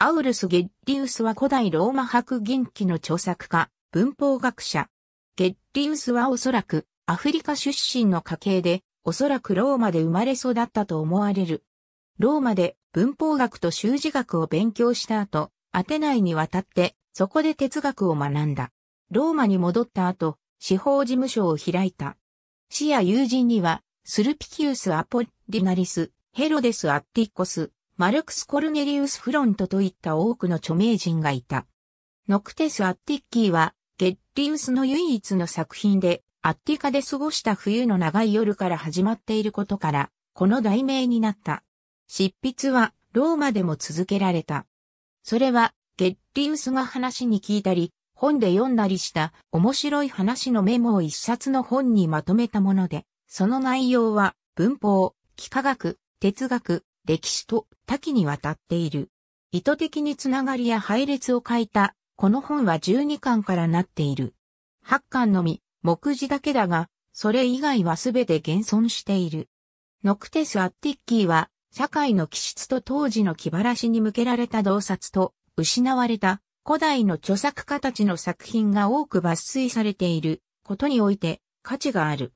アウルス・ゲッリウスは古代ローマ博元器の著作家、文法学者。ゲッリウスはおそらくアフリカ出身の家系で、おそらくローマで生まれ育ったと思われる。ローマで文法学と修辞学を勉強した後、アテナイに渡って、そこで哲学を学んだ。ローマに戻った後、司法事務所を開いた。死や友人には、スルピキウス・アポリナリス、ヘロデス・アッティコス、マルクス・コルネリウス・フロントといった多くの著名人がいた。ノクテス・アッティッキーは、ゲッリウスの唯一の作品で、アッティカで過ごした冬の長い夜から始まっていることから、この題名になった。執筆は、ローマでも続けられた。それは、ゲッリウスが話に聞いたり、本で読んだりした面白い話のメモを一冊の本にまとめたもので、その内容は文法、幾何学、哲学、歴史と多岐にわたっている。意図的につながりや配列を書いた、この本は12巻からなっている。8巻のみ、目次だけだが、それ以外はすべて現存している。ノクテス・アッティッキーは、社会の気質と当時の気晴らしに向けられた洞察と、失われた古代の著作家たちの作品が多く抜粋されていることにおいて価値がある。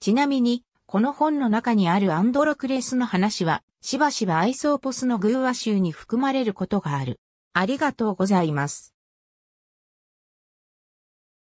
ちなみに、この本の中にあるアンドロクレスの話は、しばしばアイソーポスの偶話集に含まれることがある。ありがとうございます。